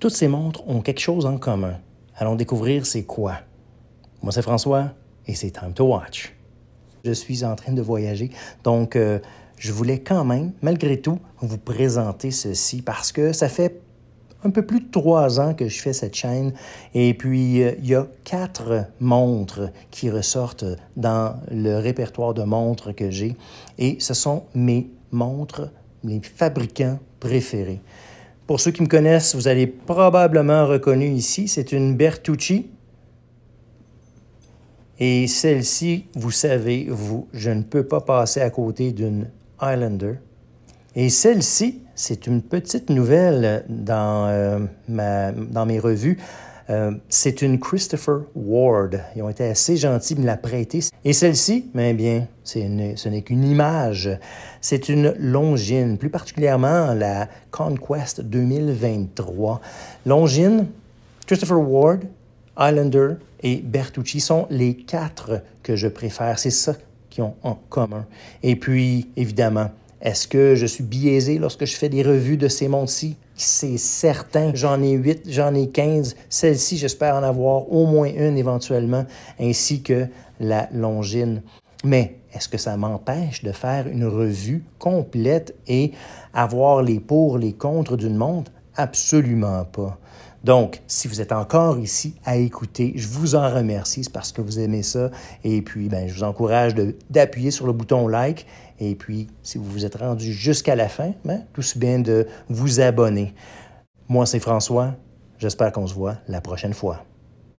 Toutes ces montres ont quelque chose en commun. Allons découvrir c'est quoi. Moi, c'est François et c'est Time to Watch. Je suis en train de voyager, donc euh, je voulais quand même, malgré tout, vous présenter ceci parce que ça fait un peu plus de trois ans que je fais cette chaîne. Et puis, euh, il y a quatre montres qui ressortent dans le répertoire de montres que j'ai. Et ce sont mes montres, mes fabricants préférés. Pour ceux qui me connaissent, vous allez probablement reconnu ici, c'est une Bertucci. Et celle-ci, vous savez, vous, je ne peux pas passer à côté d'une Islander. Et celle-ci, c'est une petite nouvelle dans, euh, dans mes revues. Euh, c'est une Christopher Ward. Ils ont été assez gentils de me la prêter. Et celle-ci, mais bien, ce n'est qu'une image. C'est une longine, plus particulièrement la Conquest 2023. Longine, Christopher Ward, Islander et Bertucci sont les quatre que je préfère. C'est ça qu'ils ont en commun. Et puis, évidemment, est-ce que je suis biaisé lorsque je fais des revues de ces montres-ci? C'est certain. J'en ai 8, j'en ai 15. Celle-ci, j'espère en avoir au moins une éventuellement, ainsi que la longine. Mais est-ce que ça m'empêche de faire une revue complète et avoir les pour, les contre d'une montre? Absolument pas. Donc, si vous êtes encore ici à écouter, je vous en remercie. C'est parce que vous aimez ça. Et puis, ben, je vous encourage d'appuyer sur le bouton like. Et puis, si vous vous êtes rendu jusqu'à la fin, ben, tout ce bien de vous abonner. Moi, c'est François. J'espère qu'on se voit la prochaine fois.